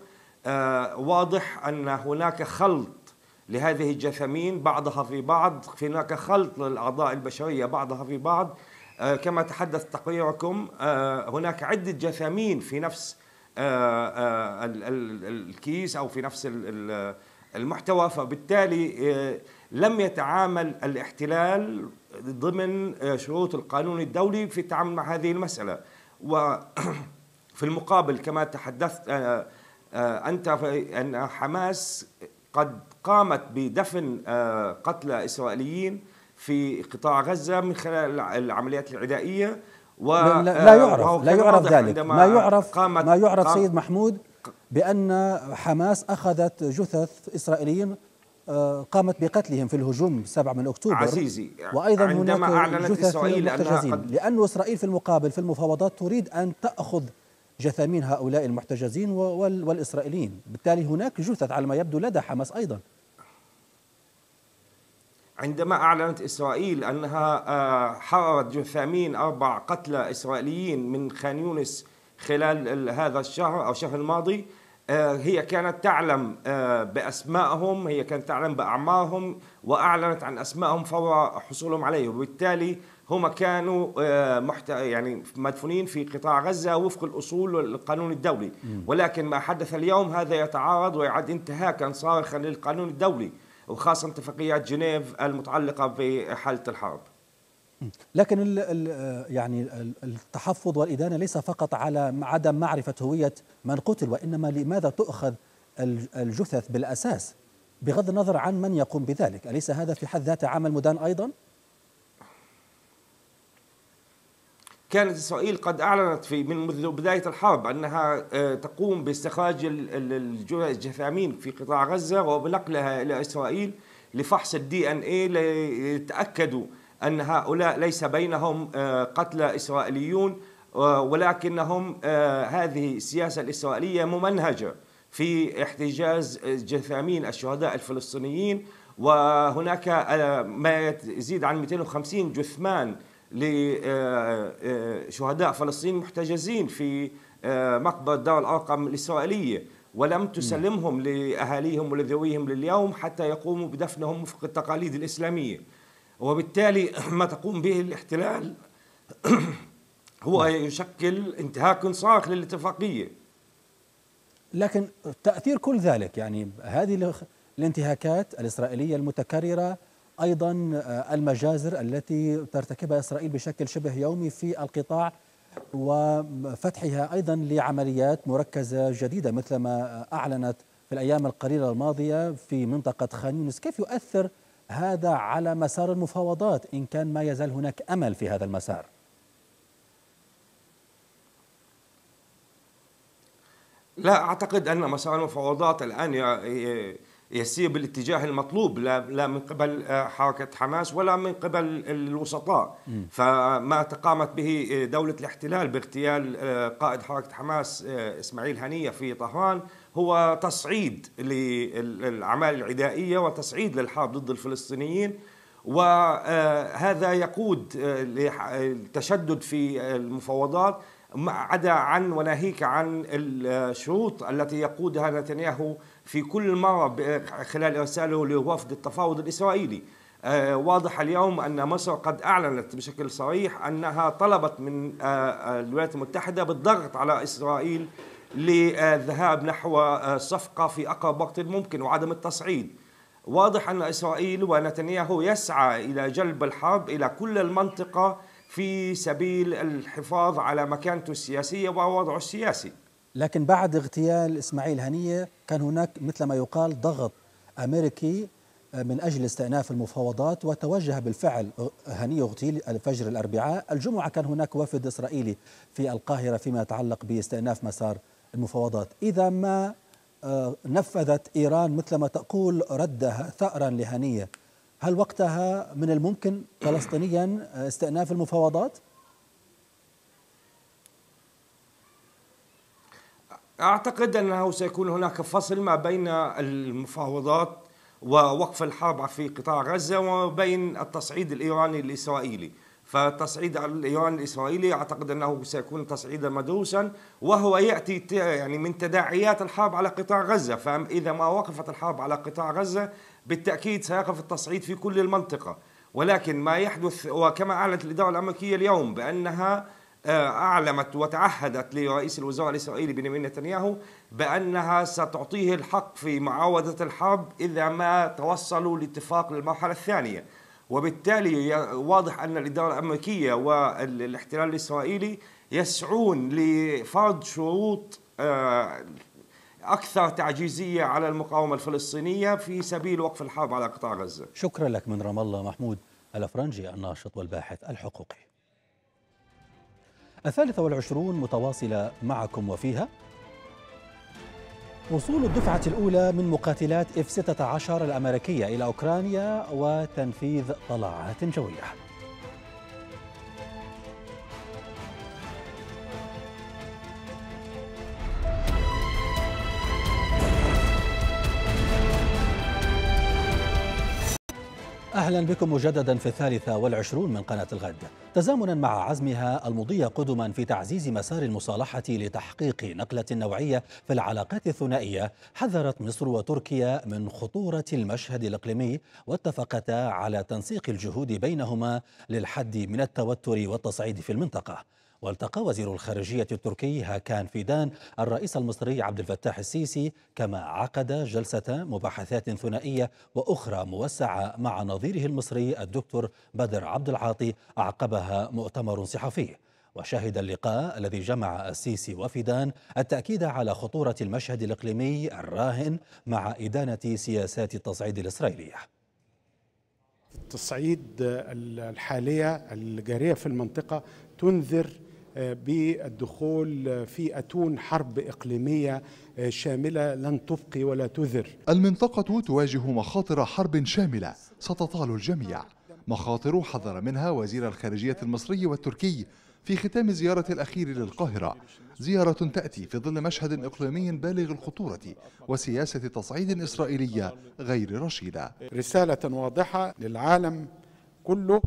آه، واضح أن هناك خلط لهذه الجثامين بعضها في بعض هناك خلط للأعضاء البشرية بعضها في بعض كما تحدث تقريركم هناك عدة جثامين في نفس الكيس أو في نفس المحتوى فبالتالي آه، لم يتعامل الاحتلال ضمن آه، شروط القانون الدولي في التعامل مع هذه المسألة وفي <clears throat> المقابل كما تحدثت آه، أنت أن حماس قد قامت بدفن قتلى إسرائيليين في قطاع غزة من خلال العمليات العدائية و لا, لا يعرف لا يعرف ذلك ما يعرف ما يعرف سيد محمود بأن حماس أخذت جثث إسرائيليين آه، قامت بقتلهم في الهجوم 7 من اكتوبر عزيزي وايضا عندما اعلنت اسرائيل انها قد لانه اسرائيل في المقابل في المفاوضات تريد ان تاخذ جثامين هؤلاء المحتجزين والاسرائيليين، بالتالي هناك جثث على ما يبدو لدى حماس ايضا عندما أعلنت إسرائيل أنها آه، حررت جثامين أربع قتلى إسرائيليين من خان يونس خلال هذا الشهر أو الشهر الماضي آه، هي كانت تعلم آه، بأسمائهم هي كانت تعلم بأعمارهم وأعلنت عن أسمائهم فور حصولهم عليه وبالتالي هم كانوا آه، محت... يعني مدفونين في قطاع غزة وفق الأصول والقانون الدولي ولكن ما حدث اليوم هذا يتعارض ويعد انتهاكا صارخا للقانون الدولي وخاصة اتفاقيات جنيف المتعلقة بحالة الحرب لكن ال آه، يعني التحفظ والإدانة ليس فقط على عدم معرفة هوية من قتل وإنما لماذا تؤخذ الجثث بالأساس بغض النظر عن من يقوم بذلك أليس هذا في حد ذاته عمل مدان أيضا؟ كانت إسرائيل قد أعلنت في من منذ بداية الحرب أنها آه، تقوم باستخراج الجثامين في قطاع غزة وبنقلها إلى إسرائيل لفحص الدي ان إيه ليتاكدوا أن هؤلاء ليس بينهم آه، قتلى إسرائيليون ولكنهم آه، هذه السياسة الإسرائيلية ممنهجة في احتجاز جثامين الشهداء الفلسطينيين وهناك آه، ما يزيد عن 250 جثمان لشهداء فلسطين محتجزين في مقبرة دار الأرقم الإسرائيلية ولم تسلمهم لأهاليهم ولذويهم لليوم حتى يقوموا بدفنهم وفق التقاليد الإسلامية وبالتالي <clears throat> ما تقوم به الاحتلال <clears throat> هو يشكل انتهاك صاخ للاتفاقية لكن تأثير كل ذلك يعني هذه الانتهاكات الإسرائيلية المتكررة أيضا آه، المجازر التي ترتكبها إسرائيل بشكل شبه يومي في القطاع وفتحها أيضا لعمليات مركزة جديدة مثل ما أعلنت في الأيام القليلة الماضية في منطقة خان يونس كيف يؤثر هذا على مسار المفاوضات إن كان ما يزال هناك أمل في هذا المسار لا أعتقد أن مسار المفاوضات الآن يسير بالاتجاه المطلوب لا من قبل آه، حركة حماس ولا من قبل الوسطاء فما تقامت به دولة الاحتلال باغتيال آه، قائد حركة حماس آه، إسماعيل هنية في طهران هو تصعيد للأعمال العدائية وتصعيد للحرب ضد الفلسطينيين وهذا آه، يقود آه، للتشدد في المفاوضات عدا عن وناهيك عن الشروط التي يقودها نتنياهو في كل مرة خلال إرساله لوفد التفاوض الإسرائيلي آه، واضح اليوم أن مصر قد أعلنت بشكل صريح أنها طلبت من الولايات المتحدة بالضغط على إسرائيل للذهاب نحو صفقة في أقرب وقت ممكن وعدم التصعيد واضح أن إسرائيل ونتنياهو يسعى إلى جلب الحرب إلى كل المنطقة في سبيل الحفاظ على مكانته السياسية ووضعه السياسي لكن بعد اغتيال إسماعيل هنية كان هناك مثل ما يقال ضغط أمريكي آه، من أجل استئناف المفاوضات وتوجه بالفعل هنية اغتيل الفجر الأربعاء الجمعة كان هناك وفد إسرائيلي في القاهرة فيما يتعلق باستئناف مسار المفاوضات إذا ما آه، نفذت إيران مثلما تقول ردها ثأرا لهنية هل وقتها من الممكن فلسطينيا آه، استئناف المفاوضات؟ أعتقد أنه سيكون هناك فصل ما بين المفاوضات ووقف الحرب في قطاع غزة وبين التصعيد الإيراني الإسرائيلي فتصعيد اليوان الاسرائيلي اعتقد انه سيكون تصعيدا مدروسا وهو ياتي يعني من تداعيات الحرب على قطاع غزه فاذا ما وقفت الحرب على قطاع غزه بالتاكيد سيقف التصعيد في كل المنطقه ولكن ما يحدث وكما اعلنت الاداره الامريكيه اليوم بانها آه، اعلمت وتعهدت لرئيس الوزراء الاسرائيلي بنيامين نتنياهو بانها ستعطيه الحق في معاوده الحرب اذا ما توصلوا لاتفاق للمرحله الثانيه وبالتالي واضح أن الإدارة الأمريكية والاحتلال الإسرائيلي يسعون لفرض شروط آه، أكثر تعجيزية على المقاومة الفلسطينية في سبيل وقف الحرب على قطاع غزة شكرا لك من رام الله محمود الأفرنجي الناشط والباحث الحقوقي الثالثة والعشرون متواصلة معكم وفيها وصول الدفعة الأولى من مقاتلات F-16 الأمريكية إلى أوكرانيا وتنفيذ طلعات جوية أهلا بكم مجددا في الثالثة والعشرون من قناة الغد تزامنا مع عزمها المضي قدما في تعزيز مسار المصالحة لتحقيق نقلة نوعية في العلاقات الثنائية حذرت مصر وتركيا من خطورة المشهد الإقليمي واتفقتا على تنسيق الجهود بينهما للحد من التوتر والتصعيد في المنطقة والتقى وزير الخارجية التركي هاكان فيدان الرئيس المصري عبد الفتاح السيسي كما عقد جلسة مباحثات ثنائية وأخرى موسعة مع نظيره المصري الدكتور بدر عبد العاطي أعقبها مؤتمر صحفي وشهد اللقاء الذي جمع السيسي وفيدان التأكيد على خطورة المشهد الإقليمي الراهن مع إدانة سياسات التصعيد الإسرائيلية التصعيد الحالية الجارية في المنطقة تنذر بالدخول في أتون حرب إقليمية آه، شاملة لن تبقي ولا تذر المنطقة تواجه مخاطر حرب شاملة ستطال الجميع مخاطر حذر منها وزير الخارجية المصري والتركي في ختام زيارة الأخير للقاهرة زيارة تأتي في ظل مشهد إقليمي بالغ الخطورة وسياسة تصعيد إسرائيلية غير رشيدة رسالة واضحة للعالم كله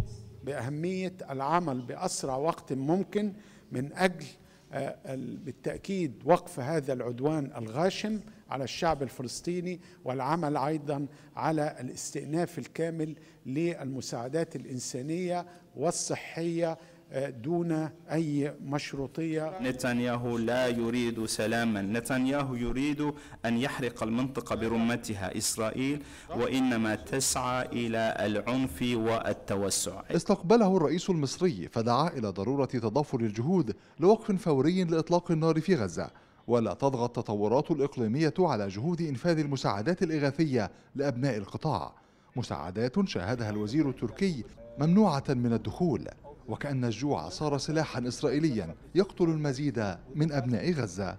بأهمية العمل بأسرع وقت ممكن من أجل آه، بالتأكيد وقف هذا العدوان الغاشم على الشعب الفلسطيني والعمل أيضا على الاستئناف الكامل للمساعدات الإنسانية والصحية دون أي مشروطية نتنياهو لا يريد سلاما نتنياهو يريد أن يحرق المنطقة برمتها إسرائيل وإنما تسعى إلى العنف والتوسع استقبله الرئيس المصري فدعا إلى ضرورة تضافر الجهود لوقف فوري لإطلاق النار في غزة ولا تضغط التطورات الإقليمية على جهود إنفاذ المساعدات الإغاثية لأبناء القطاع مساعدات شاهدها الوزير التركي ممنوعة من الدخول وكأن الجوع صار سلاحا إسرائيليا يقتل المزيد من أبناء غزة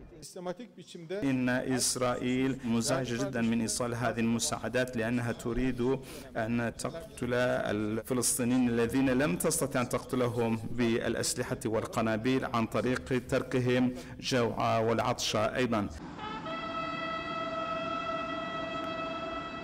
إن إسرائيل مزعجة جدا من إيصال هذه المساعدات لأنها تريد أن تقتل الفلسطينيين الذين لم تستطع أن تقتلهم بالأسلحة والقنابل عن طريق تركهم جوعا والعطش أيضا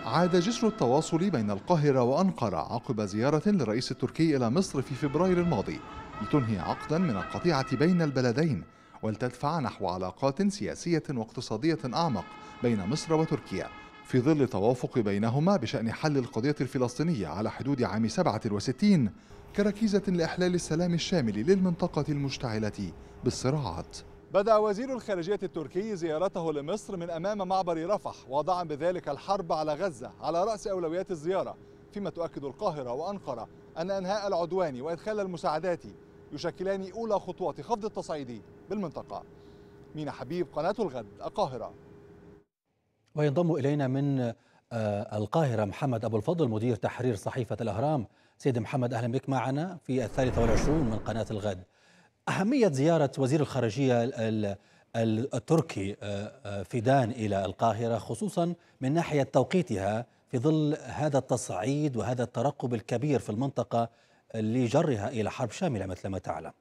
عاد جسر التواصل بين القاهرة وأنقرة عقب زيارة للرئيس التركي إلى مصر في فبراير الماضي لتنهي عقدا من القطيعة بين البلدين ولتدفع نحو علاقات سياسية واقتصادية أعمق بين مصر وتركيا في ظل توافق بينهما بشأن حل القضية الفلسطينية على حدود عام 67 كركيزة لإحلال السلام الشامل للمنطقة المشتعلة بالصراعات بدأ وزير الخارجية التركي زيارته لمصر من أمام معبر رفح وضعا بذلك الحرب على غزة على رأس أولويات الزيارة فيما تؤكد القاهرة وأنقرة أن إنهاء العدوان وإدخال المساعدات يشكلان أولى خطوات خفض التصعيد بالمنطقة مينا حبيب قناة الغد القاهرة وينضم إلينا من آه، القاهرة محمد أبو الفضل مدير تحرير صحيفة الأهرام سيد محمد أهلا بك معنا في الثالثة والعشرون من قناة الغد أهمية زيارة وزير الخارجية التركي آه، آه، فيدان إلى القاهرة خصوصا من ناحية توقيتها في ظل هذا التصعيد وهذا الترقب الكبير في المنطقة لجرها إلى حرب شاملة مثل ما تعلم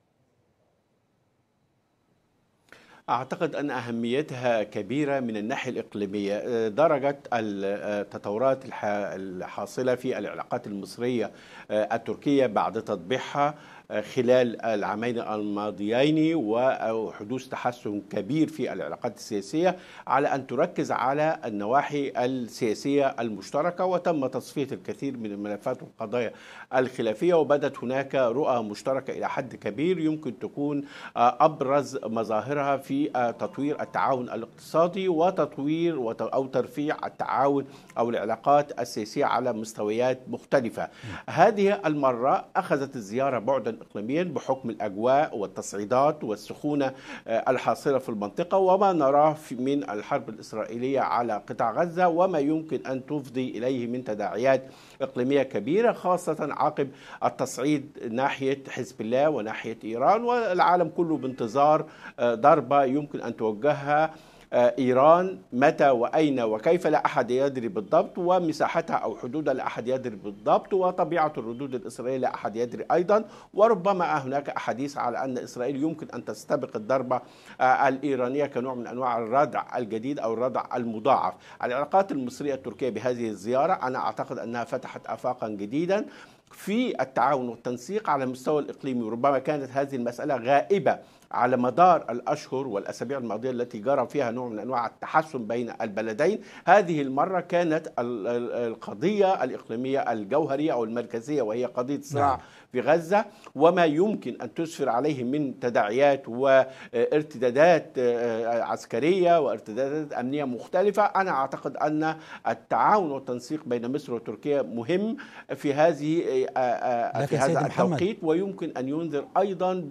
أعتقد أن أهميتها كبيرة من الناحية الإقليمية آه، درجة التطورات الحاصلة في العلاقات المصرية التركية بعد تطبيعها خلال العامين الماضيين وحدوث تحسن كبير في العلاقات السياسية على أن تركز على النواحي السياسية المشتركة وتم تصفية الكثير من الملفات والقضايا الخلافية وبدت هناك رؤى مشتركة إلى حد كبير يمكن تكون أبرز مظاهرها في تطوير التعاون الاقتصادي وتطوير أو ترفيع التعاون أو العلاقات السياسية على مستويات مختلفة هذه المرة أخذت الزيارة بعدا إقليميا بحكم الأجواء والتصعيدات والسخونة آه، الحاصلة في المنطقة وما نراه من الحرب الإسرائيلية على قطاع غزة وما يمكن أن تفضي إليه من تداعيات إقليمية كبيرة خاصة عقب التصعيد ناحية حزب الله وناحية إيران والعالم كله بانتظار آه، ضربة يمكن أن توجهها آه، إيران متى وأين وكيف لا أحد يدري بالضبط ومساحتها أو حدودها لا أحد يدري بالضبط وطبيعة الردود الإسرائيلية لا أحد يدري أيضا وربما هناك أحاديث على أن إسرائيل يمكن أن تستبق الضربة آه، الإيرانية كنوع من أنواع الردع الجديد أو الردع المضاعف العلاقات المصرية التركية بهذه الزيارة أنا أعتقد أنها فتحت آفاقا جديدا في التعاون والتنسيق على المستوى الإقليمي وربما كانت هذه المسألة غائبة على مدار الأشهر والأسابيع الماضية التي جرى فيها نوع من أنواع التحسن بين البلدين هذه المرة كانت القضية الإقليمية الجوهرية أو المركزية وهي قضية صراع نعم. في غزة وما يمكن أن تسفر عليه من تداعيات وارتدادات آه، آه، عسكرية وارتدادات أمنية مختلفة أنا أعتقد أن التعاون والتنسيق بين مصر وتركيا مهم في هذه آه، في هذا التوقيت ويمكن أن ينذر أيضا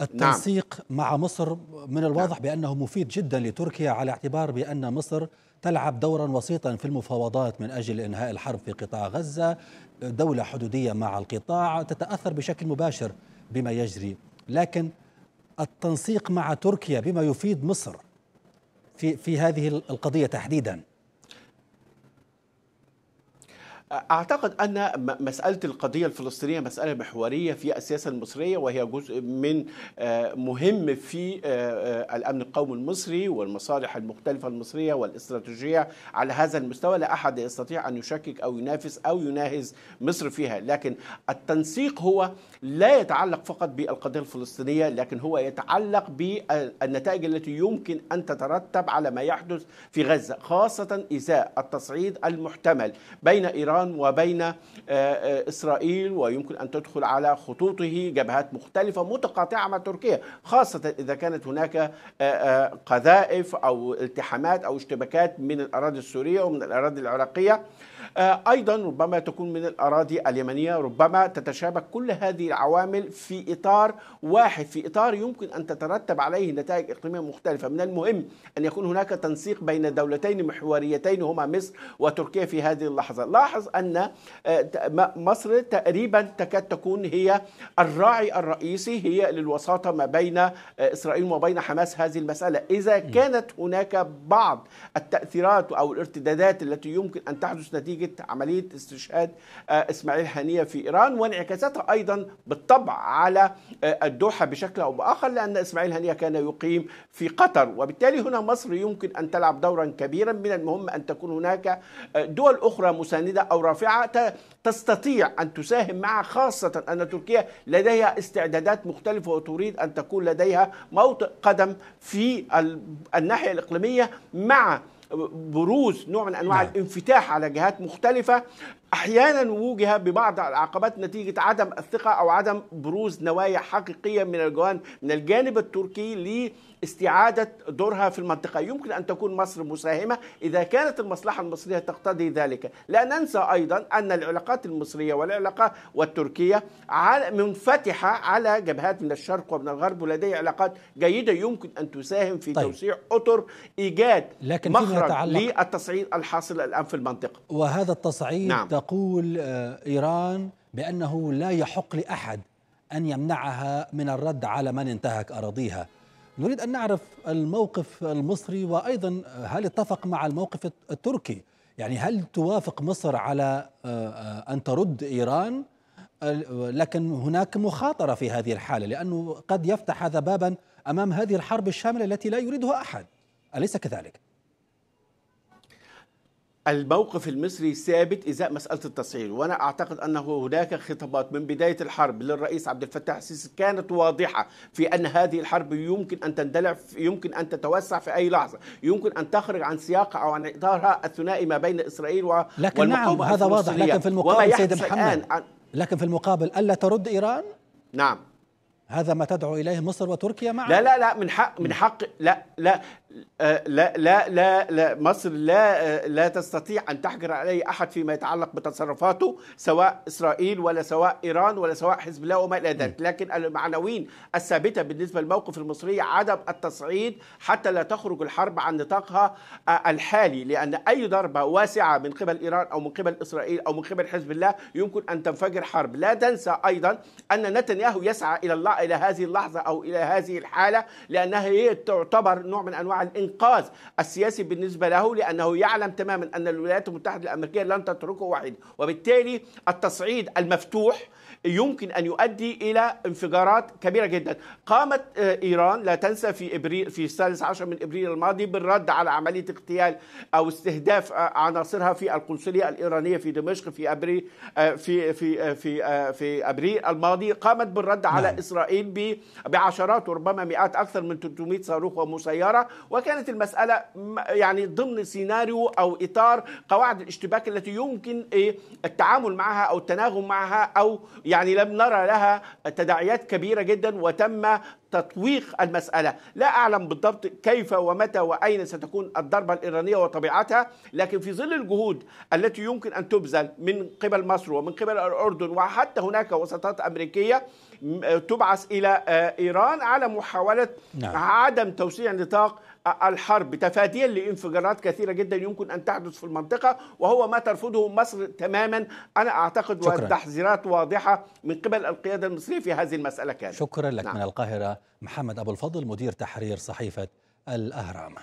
نعم. التنسيق نعم. مع مصر من الواضح نعم. بأنه مفيد جدا لتركيا على اعتبار بأن مصر تلعب دورا وسيطا في المفاوضات من أجل إنهاء الحرب في قطاع غزة دولة حدودية مع القطاع تتأثر بشكل مباشر بما يجري لكن التنسيق مع تركيا بما يفيد مصر في في هذه القضية تحديدا أعتقد أن مسألة القضية الفلسطينية مسألة محورية في السياسة المصرية وهي جزء من آه، مهم في آه، آه، الأمن القومي المصري والمصالح المختلفة المصرية والاستراتيجية على هذا المستوى لا أحد يستطيع أن يشكك أو ينافس أو يناهز مصر فيها لكن التنسيق هو لا يتعلق فقط بالقضية الفلسطينية لكن هو يتعلق بالنتائج التي يمكن أن تترتب على ما يحدث في غزة خاصة إزاء التصعيد المحتمل بين إيران إيران وبين آه، آه، إسرائيل ويمكن أن تدخل على خطوطه جبهات مختلفة متقاطعة مع تركيا خاصة إذا كانت هناك آه، قذائف أو التحامات أو اشتباكات من الأراضي السورية ومن الأراضي العراقية آه، أيضا ربما تكون من الأراضي اليمنية ربما تتشابك كل هذه العوامل في إطار واحد في إطار يمكن أن تترتب عليه نتائج إقليمية مختلفة من المهم أن يكون هناك تنسيق بين دولتين محوريتين هما مصر وتركيا في هذه اللحظة لاحظ أن آه، مصر تقريبا تكاد تكون هي الراعي الرئيسي هي للوساطة ما بين آه، إسرائيل وما بين حماس هذه المسألة إذا كانت هناك بعض التأثيرات أو الارتدادات التي يمكن أن تحدث نتيجة نتيجه عمليه استشهاد آه، اسماعيل هنيه في ايران وانعكاساتها ايضا بالطبع على آه، الدوحه بشكل او باخر لان اسماعيل هنيه كان يقيم في قطر وبالتالي هنا مصر يمكن ان تلعب دورا كبيرا من المهم ان تكون هناك آه، دول اخرى مسانده او رافعه تستطيع ان تساهم مع خاصه ان تركيا لديها استعدادات مختلفه وتريد ان تكون لديها موطئ قدم في الناحيه الاقليميه مع بروز نوع من انواع نعم. الانفتاح على جهات مختلفه احيانا وجه ببعض العقبات نتيجه عدم الثقه او عدم بروز نوايا حقيقيه من الجوان من الجانب التركي لاستعاده دورها في المنطقه، يمكن ان تكون مصر مساهمه اذا كانت المصلحه المصريه تقتضي ذلك، لا ننسى ايضا ان العلاقات المصريه والعلاقه والتركيه منفتحه على جبهات من الشرق ومن الغرب ولديها علاقات جيده يمكن ان تساهم في طيب. توسيع اطر ايجاد لكن مخرج للتصعيد الحاصل الان في المنطقه. وهذا التصعيد نعم. تقول آه، إيران بأنه لا يحق لأحد أن يمنعها من الرد على من انتهك أراضيها نريد أن نعرف الموقف المصري وأيضا هل اتفق مع الموقف التركي يعني هل توافق مصر على آه، آه، أن ترد إيران لكن هناك مخاطرة في هذه الحالة لأنه قد يفتح هذا بابا أمام هذه الحرب الشاملة التي لا يريدها أحد أليس كذلك؟ الموقف المصري ثابت ازاء مساله التصعيد وانا اعتقد انه هناك خطابات من بدايه الحرب للرئيس عبد الفتاح السيسي كانت واضحه في ان هذه الحرب يمكن ان تندلع يمكن ان تتوسع في اي لحظه يمكن ان تخرج عن سياقها او عن اطارها الثنائي ما بين اسرائيل و لكن نعم هذا واضح لكن في المقابل سيد محمد عن لكن في المقابل الا ترد ايران نعم هذا ما تدعو اليه مصر وتركيا معا لا لا لا من حق من حق لا لا آه، لا لا لا لا مصر لا آه، لا تستطيع ان تحجر على احد فيما يتعلق بتصرفاته سواء اسرائيل ولا سواء ايران ولا سواء حزب الله وما الى ذلك، لكن المعنوين الثابته بالنسبه للموقف المصري عدم التصعيد حتى لا تخرج الحرب عن نطاقها آه، الحالي، لان اي ضربه واسعه من قبل ايران او من قبل اسرائيل او من قبل حزب الله يمكن ان تنفجر حرب، لا تنسى ايضا ان نتنياهو يسعى الى الله الى هذه اللحظه او الى هذه الحاله لانها هي تعتبر نوع من انواع عن السياسي بالنسبه له لانه يعلم تماما ان الولايات المتحده الامريكيه لن تتركه وحيد وبالتالي التصعيد المفتوح يمكن أن يؤدي إلى انفجارات كبيرة جدا قامت آه، إيران لا تنسى في إبريل في السادس عشر من إبريل الماضي بالرد على عملية اغتيال أو استهداف آه، عناصرها في القنصلية الإيرانية في دمشق في أبريل آه، في في في في أبريل الماضي قامت بالرد على نعم. إسرائيل بعشرات وربما مئات أكثر من 300 صاروخ ومسيرة وكانت المسألة يعني ضمن سيناريو أو إطار قواعد الاشتباك التي يمكن إيه، التعامل معها أو التناغم معها أو يعني لم نرى لها تداعيات كبيرة جدا وتم تطويق المسألة لا أعلم بالضبط كيف ومتى وأين ستكون الضربة الإيرانية وطبيعتها لكن في ظل الجهود التي يمكن أن تبذل من قبل مصر ومن قبل الأردن وحتى هناك وساطات أمريكية تبعث إلى آه، إيران على محاولة نعم. عدم توسيع نطاق الحرب تفاديا لانفجارات كثيره جدا يمكن ان تحدث في المنطقه وهو ما ترفضه مصر تماما انا اعتقد شكرا. والتحذيرات واضحه من قبل القياده المصريه في هذه المساله كانت شكرا لك نعم. من القاهره محمد ابو الفضل مدير تحرير صحيفه الاهرام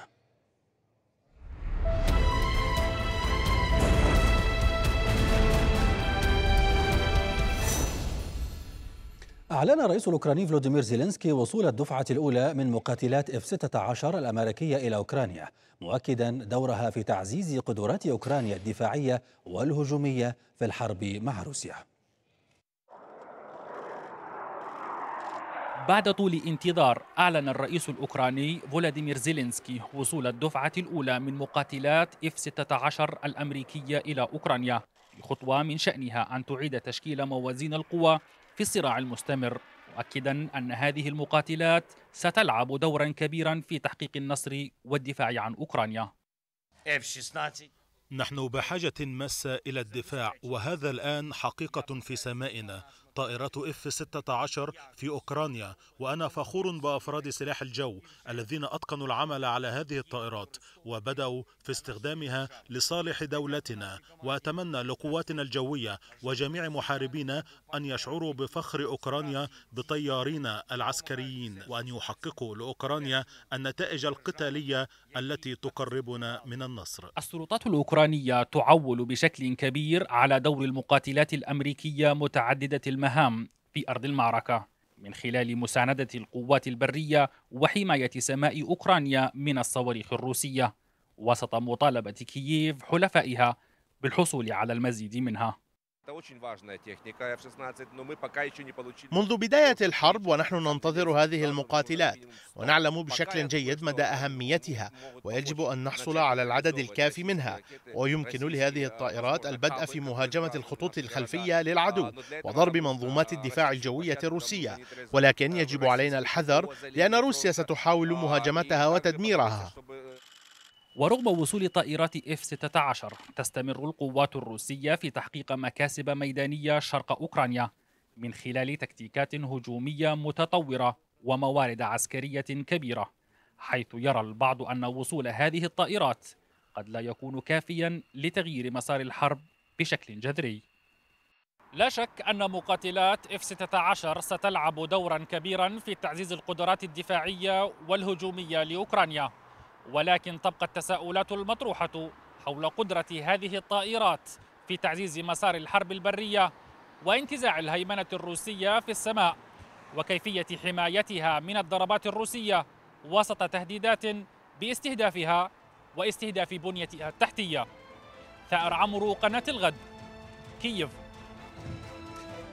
أعلن الرئيس الأوكراني فلوديمير زيلينسكي وصول الدفعة الأولى من مقاتلات F-16 الأمريكية إلى أوكرانيا مؤكدا دورها في تعزيز قدرات أوكرانيا الدفاعية والهجومية في الحرب مع روسيا بعد طول انتظار أعلن الرئيس الأوكراني فولاديمير زيلينسكي وصول الدفعة الأولى من مقاتلات F-16 الأمريكية إلى أوكرانيا خطوة من شأنها أن تعيد تشكيل موازين القوى في الصراع المستمر مؤكدا أن هذه المقاتلات ستلعب دورا كبيرا في تحقيق النصر والدفاع عن أوكرانيا نحن بحاجة ماسة إلى الدفاع وهذا الآن حقيقة في سمائنا طايرات اف 16 في اوكرانيا وانا فخور بافراد سلاح الجو الذين اتقنوا العمل على هذه الطائرات وبداوا في استخدامها لصالح دولتنا واتمنى لقواتنا الجوية وجميع محاربينا ان يشعروا بفخر اوكرانيا بطيارينا العسكريين وان يحققوا لاوكرانيا النتائج القتالية التي تقربنا من النصر. السلطات الاوكرانية تعول بشكل كبير على دور المقاتلات الامريكية متعددة المهام المهام في أرض المعركة من خلال مسانده القوات البرية وحماية سماء أوكرانيا من الصواريخ الروسية وسط مطالبة كييف حلفائها بالحصول على المزيد منها منذ بداية الحرب ونحن ننتظر هذه المقاتلات ونعلم بشكل جيد مدى أهميتها ويجب أن نحصل على العدد الكافي منها ويمكن لهذه الطائرات البدء في مهاجمة الخطوط الخلفية للعدو وضرب منظومات الدفاع الجوية الروسية ولكن يجب علينا الحذر لأن روسيا ستحاول مهاجمتها وتدميرها ورغم وصول طايرات اف F-16 تستمر القوات الروسية في تحقيق مكاسب ميدانية شرق أوكرانيا من خلال تكتيكات هجومية متطورة وموارد عسكرية كبيرة حيث يرى البعض أن وصول هذه الطائرات قد لا يكون كافيا لتغيير مسار الحرب بشكل جذري لا شك أن مقاتلات F-16 ستلعب دورا كبيرا في تعزيز القدرات الدفاعية والهجومية لأوكرانيا ولكن تبقى التساؤلات المطروحة حول قدرة هذه الطائرات في تعزيز مسار الحرب البرية وانتزاع الهيمنة الروسية في السماء وكيفية حمايتها من الضربات الروسية وسط تهديدات باستهدافها واستهداف بنيتها التحتية ثأر عمرو قناة الغد كييف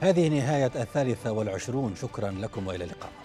هذه نهاية الثالثة والعشرون شكرا لكم وإلى اللقاء